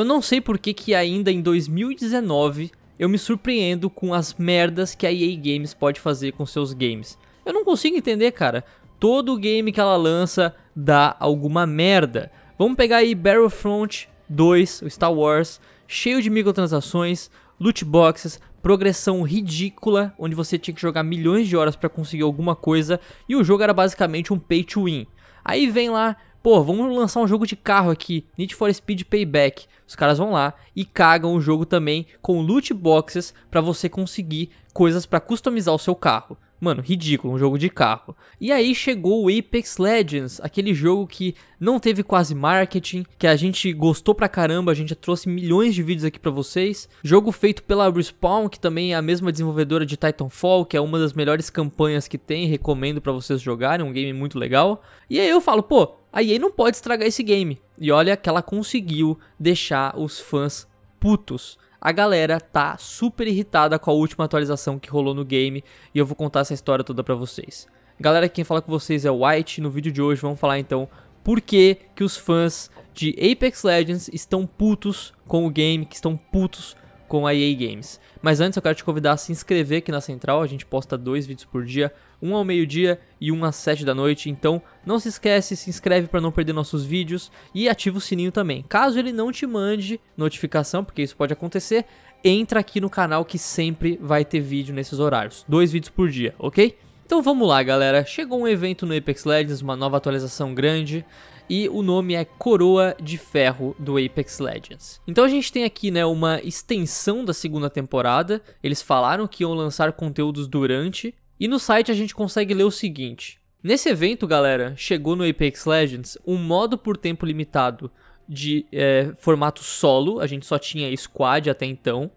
Eu não sei por que, que ainda em 2019 eu me surpreendo com as merdas que a EA Games pode fazer com seus games. Eu não consigo entender, cara. Todo game que ela lança dá alguma merda. Vamos pegar aí Battlefront 2, o Star Wars, cheio de microtransações, loot boxes, progressão ridícula, onde você tinha que jogar milhões de horas para conseguir alguma coisa, e o jogo era basicamente um pay to win. Aí vem lá pô, vamos lançar um jogo de carro aqui, Need for Speed Payback. Os caras vão lá e cagam o jogo também com loot boxes para você conseguir coisas para customizar o seu carro. Mano, ridículo, um jogo de carro. E aí chegou o Apex Legends, aquele jogo que não teve quase marketing, que a gente gostou pra caramba, a gente trouxe milhões de vídeos aqui para vocês. Jogo feito pela Respawn, que também é a mesma desenvolvedora de Titanfall, que é uma das melhores campanhas que tem, recomendo para vocês jogarem, um game muito legal. E aí eu falo, pô, a EA não pode estragar esse game. E olha que ela conseguiu deixar os fãs putos. A galera tá super irritada com a última atualização que rolou no game e eu vou contar essa história toda pra vocês. Galera, quem fala com vocês é o White. No vídeo de hoje vamos falar então por que, que os fãs de Apex Legends estão putos com o game, que estão putos com a EA Games. Mas antes eu quero te convidar a se inscrever aqui na Central, a gente posta dois vídeos por dia, um ao meio-dia e um às sete da noite, então não se esquece, se inscreve para não perder nossos vídeos e ativa o sininho também. Caso ele não te mande notificação, porque isso pode acontecer, entra aqui no canal que sempre vai ter vídeo nesses horários, dois vídeos por dia, ok? Então vamos lá, galera. Chegou um evento no Apex Legends, uma nova atualização grande e o nome é Coroa de Ferro do Apex Legends. Então a gente tem aqui, né, uma extensão da segunda temporada. Eles falaram que iam lançar conteúdos durante e no site a gente consegue ler o seguinte: Nesse evento, galera, chegou no Apex Legends um modo por tempo limitado de é, formato solo, a gente só tinha squad até então.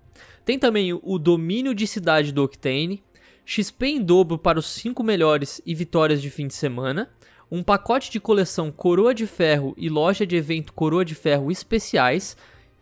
Tem também o domínio de cidade do Octane, XP em dobro para os 5 melhores e vitórias de fim de semana um pacote de coleção Coroa de Ferro e loja de evento Coroa de Ferro especiais.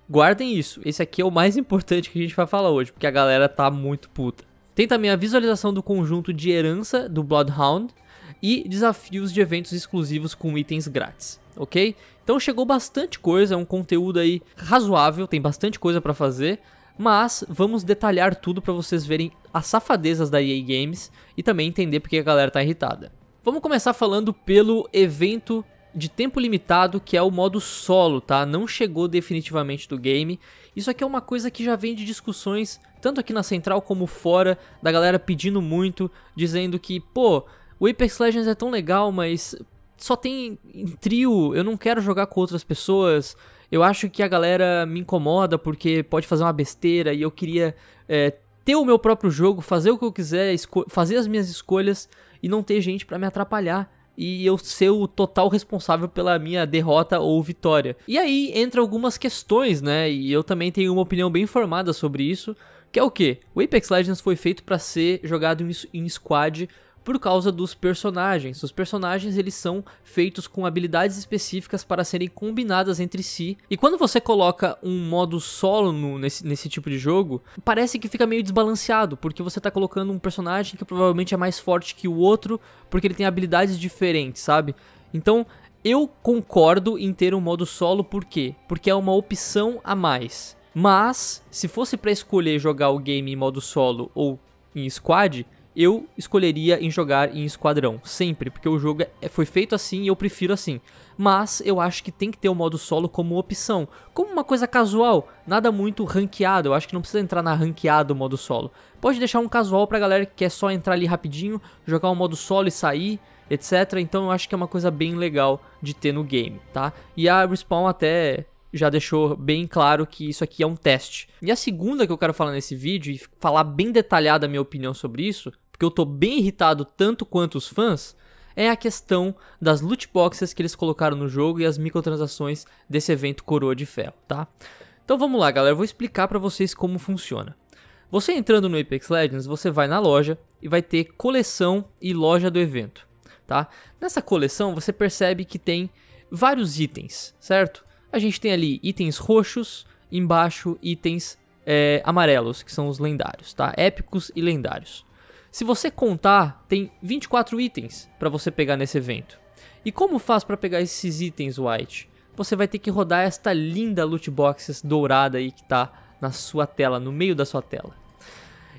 Guardem isso, esse aqui é o mais importante que a gente vai falar hoje, porque a galera tá muito puta. Tem também a visualização do conjunto de herança do Bloodhound e desafios de eventos exclusivos com itens grátis, ok? Então chegou bastante coisa, é um conteúdo aí razoável, tem bastante coisa para fazer, mas vamos detalhar tudo para vocês verem as safadezas da EA Games e também entender porque a galera tá irritada. Vamos começar falando pelo evento de tempo limitado, que é o modo solo, tá? Não chegou definitivamente do game. Isso aqui é uma coisa que já vem de discussões, tanto aqui na central como fora, da galera pedindo muito, dizendo que, pô, o Apex Legends é tão legal, mas só tem em trio, eu não quero jogar com outras pessoas. Eu acho que a galera me incomoda porque pode fazer uma besteira e eu queria é, ter o meu próprio jogo, fazer o que eu quiser, fazer as minhas escolhas e não ter gente para me atrapalhar e eu ser o total responsável pela minha derrota ou vitória. E aí entra algumas questões, né? E eu também tenho uma opinião bem formada sobre isso, que é o que? O Apex Legends foi feito para ser jogado em squad por causa dos personagens. Os personagens eles são feitos com habilidades específicas para serem combinadas entre si. E quando você coloca um modo solo no, nesse, nesse tipo de jogo, parece que fica meio desbalanceado, porque você está colocando um personagem que provavelmente é mais forte que o outro, porque ele tem habilidades diferentes, sabe? Então, eu concordo em ter um modo solo, por quê? Porque é uma opção a mais. Mas, se fosse para escolher jogar o game em modo solo ou em squad, eu escolheria em jogar em esquadrão, sempre, porque o jogo é, é, foi feito assim e eu prefiro assim. Mas eu acho que tem que ter o modo solo como opção, como uma coisa casual, nada muito ranqueado, eu acho que não precisa entrar na ranqueado o modo solo. Pode deixar um casual pra galera que quer só entrar ali rapidinho, jogar o um modo solo e sair, etc. Então eu acho que é uma coisa bem legal de ter no game, tá? E a Respawn até já deixou bem claro que isso aqui é um teste. E a segunda que eu quero falar nesse vídeo e falar bem detalhada a minha opinião sobre isso, porque eu tô bem irritado tanto quanto os fãs, é a questão das loot boxes que eles colocaram no jogo e as microtransações desse evento Coroa de Ferro, tá? Então vamos lá, galera, eu vou explicar para vocês como funciona. Você entrando no Apex Legends, você vai na loja e vai ter coleção e loja do evento, tá? Nessa coleção você percebe que tem vários itens, certo? a gente tem ali itens roxos, embaixo itens é, amarelos, que são os lendários, tá? Épicos e lendários. Se você contar, tem 24 itens para você pegar nesse evento. E como faz para pegar esses itens, White? Você vai ter que rodar esta linda loot box dourada aí que tá na sua tela, no meio da sua tela.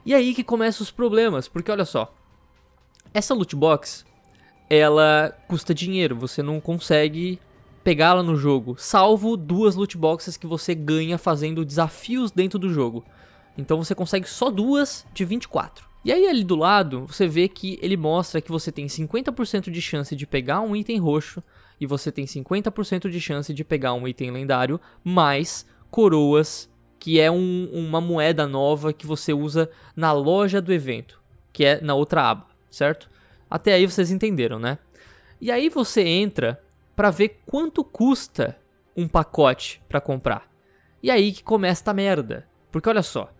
E é aí que começam os problemas, porque olha só. Essa loot box, ela custa dinheiro, você não consegue pegá-la no jogo, salvo duas loot boxes que você ganha fazendo desafios dentro do jogo. Então você consegue só duas de 24. E aí ali do lado, você vê que ele mostra que você tem 50% de chance de pegar um item roxo e você tem 50% de chance de pegar um item lendário, mais coroas, que é um, uma moeda nova que você usa na loja do evento, que é na outra aba, certo? Até aí vocês entenderam, né? E aí você entra para ver quanto custa um pacote para comprar. E aí que começa a merda. Porque olha só,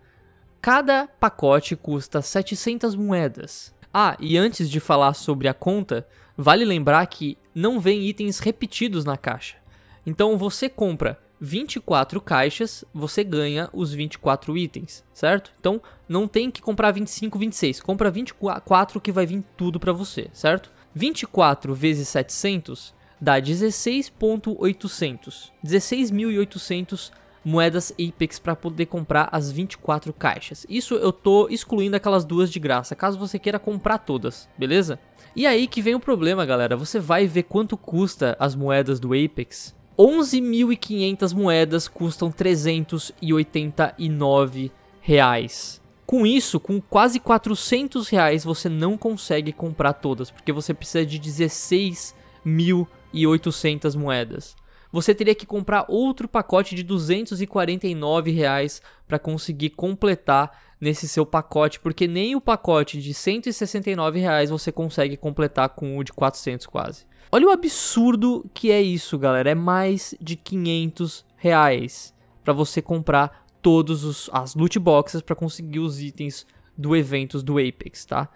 cada pacote custa 700 moedas. Ah, e antes de falar sobre a conta, vale lembrar que não vem itens repetidos na caixa. Então você compra 24 caixas, você ganha os 24 itens, certo? Então não tem que comprar 25, 26, compra 24 que vai vir tudo para você, certo? 24 vezes 700 dá 16.800, 16.800 moedas Apex para poder comprar as 24 caixas. Isso eu tô excluindo aquelas duas de graça, caso você queira comprar todas, beleza? E aí que vem o problema, galera. Você vai ver quanto custa as moedas do Apex. 11.500 moedas custam 389 reais. Com isso, com quase 400 reais, você não consegue comprar todas, porque você precisa de 16 mil e 800 moedas. Você teria que comprar outro pacote de 249 reais para conseguir completar nesse seu pacote, porque nem o pacote de 169 reais você consegue completar com o de 400 quase. Olha o absurdo que é isso, galera. É mais de 500 reais para você comprar todos os, as loot boxes para conseguir os itens do eventos do Apex, tá?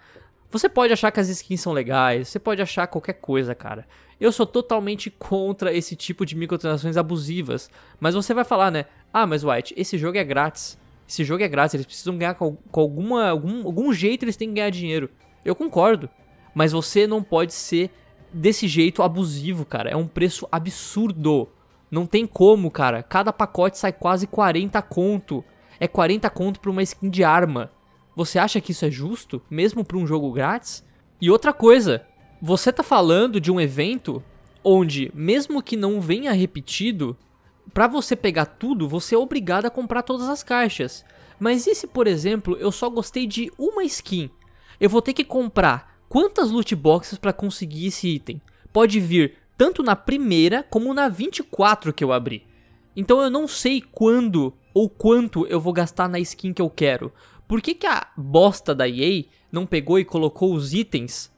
Você pode achar que as skins são legais, você pode achar qualquer coisa, cara. Eu sou totalmente contra esse tipo de microtransações abusivas. Mas você vai falar, né? Ah, mas White, esse jogo é grátis. Esse jogo é grátis, eles precisam ganhar com, com alguma, algum, algum jeito, eles têm que ganhar dinheiro. Eu concordo. Mas você não pode ser desse jeito abusivo, cara. É um preço absurdo. Não tem como, cara. Cada pacote sai quase 40 conto. É 40 conto pra uma skin de arma. Você acha que isso é justo, mesmo para um jogo grátis? E outra coisa, você tá falando de um evento onde, mesmo que não venha repetido, para você pegar tudo, você é obrigado a comprar todas as caixas. Mas e se, por exemplo, eu só gostei de uma skin? Eu vou ter que comprar quantas loot boxes para conseguir esse item? Pode vir tanto na primeira como na 24 que eu abri. Então eu não sei quando ou quanto eu vou gastar na skin que eu quero. Por que, que a bosta da EA não pegou e colocou os itens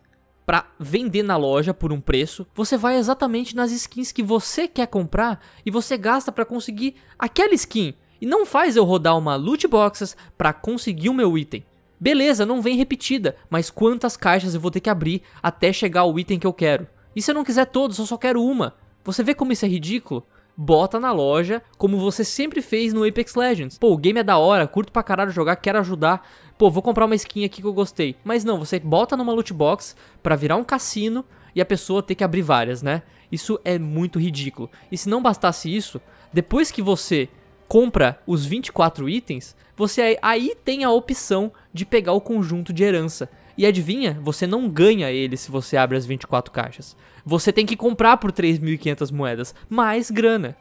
para vender na loja por um preço? Você vai exatamente nas skins que você quer comprar e você gasta para conseguir aquela skin. E não faz eu rodar uma loot boxes para conseguir o meu item. Beleza, não vem repetida, mas quantas caixas eu vou ter que abrir até chegar ao item que eu quero? E se eu não quiser todos, eu só quero uma? Você vê como isso é ridículo? bota na loja, como você sempre fez no Apex Legends. Pô, o game é da hora, curto pra caralho jogar, quero ajudar. Pô, vou comprar uma skin aqui que eu gostei. Mas não, você bota numa loot box pra virar um cassino e a pessoa ter que abrir várias, né? Isso é muito ridículo. E se não bastasse isso, depois que você compra os 24 itens, você aí, aí tem a opção de pegar o conjunto de herança. E adivinha, você não ganha ele se você abre as 24 caixas. Você tem que comprar por 3.500 moedas, mais grana.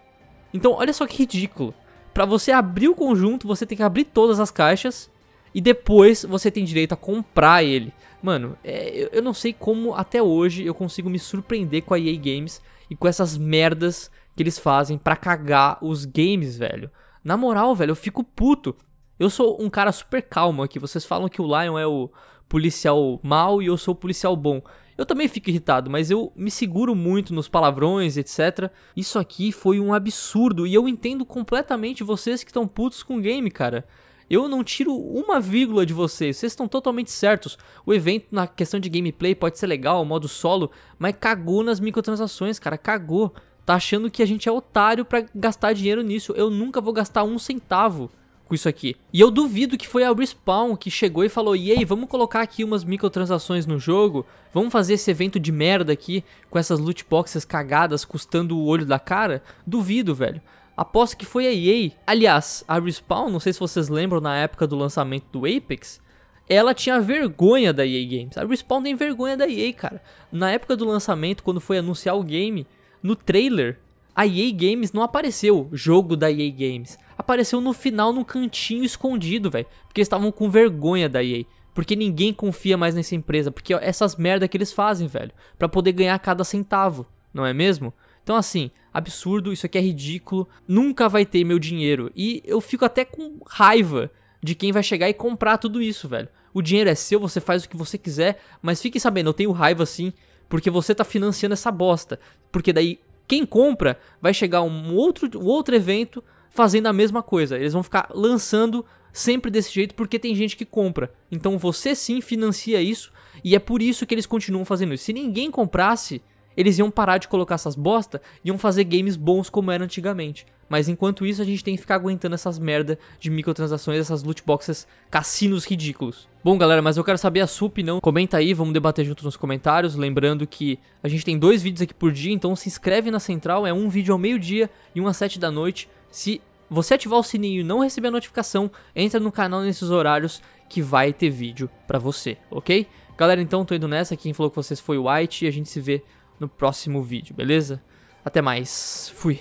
Então, olha só que ridículo. Para você abrir o conjunto, você tem que abrir todas as caixas e depois você tem direito a comprar ele. Mano, é, eu não sei como até hoje eu consigo me surpreender com a EA Games e com essas merdas que eles fazem para cagar os games, velho. Na moral, velho, eu fico puto. Eu sou um cara super calmo aqui. Vocês falam que o Lion é o, policial mal e eu sou policial bom. Eu também fico irritado, mas eu me seguro muito nos palavrões, etc. Isso aqui foi um absurdo e eu entendo completamente vocês que estão putos com o game, cara. Eu não tiro uma vírgula de vocês, vocês estão totalmente certos. O evento na questão de gameplay pode ser legal, modo solo, mas cagou nas microtransações, cara, cagou. Tá achando que a gente é otário para gastar dinheiro nisso. Eu nunca vou gastar um centavo com isso aqui. E eu duvido que foi a Respawn que chegou e falou, e aí, vamos colocar aqui umas microtransações no jogo, vamos fazer esse evento de merda aqui, com essas loot boxes cagadas custando o olho da cara? Duvido, velho. Aposto que foi a EA. Aliás, a Respawn, não sei se vocês lembram na época do lançamento do Apex, ela tinha vergonha da EA Games. A Respawn tem vergonha da EA, cara. Na época do lançamento, quando foi anunciar o game, no trailer, a EA Games não apareceu, jogo da EA Games. Apareceu no final num cantinho escondido, velho. Porque estavam com vergonha da EA. Porque ninguém confia mais nessa empresa. Porque essas merda que eles fazem, velho. para poder ganhar cada centavo, não é mesmo? Então, assim, absurdo, isso aqui é ridículo. Nunca vai ter meu dinheiro. E eu fico até com raiva de quem vai chegar e comprar tudo isso, velho. O dinheiro é seu, você faz o que você quiser, mas fique sabendo, eu tenho raiva sim, porque você tá financiando essa bosta. Porque daí quem compra vai chegar um outro, um outro evento fazendo a mesma coisa. Eles vão ficar lançando sempre desse jeito porque tem gente que compra. Então você sim financia isso e é por isso que eles continuam fazendo isso. Se ninguém comprasse, eles iam parar de colocar essas bosta e iam fazer games bons como era antigamente. Mas enquanto isso, a gente tem que ficar aguentando essas merda de microtransações, essas loot boxes, cassinos ridículos. Bom, galera, mas eu quero saber a sua opinião. Comenta aí, vamos debater juntos nos comentários. Lembrando que a gente tem dois vídeos aqui por dia, então se inscreve na Central. É um vídeo ao meio-dia e um às sete da noite. Se você ativar o sininho e não receber a notificação, entra no canal nesses horários que vai ter vídeo pra você, ok? Galera, então tô indo nessa. Quem falou com vocês foi o White e a gente se vê no próximo vídeo, beleza? Até mais, fui!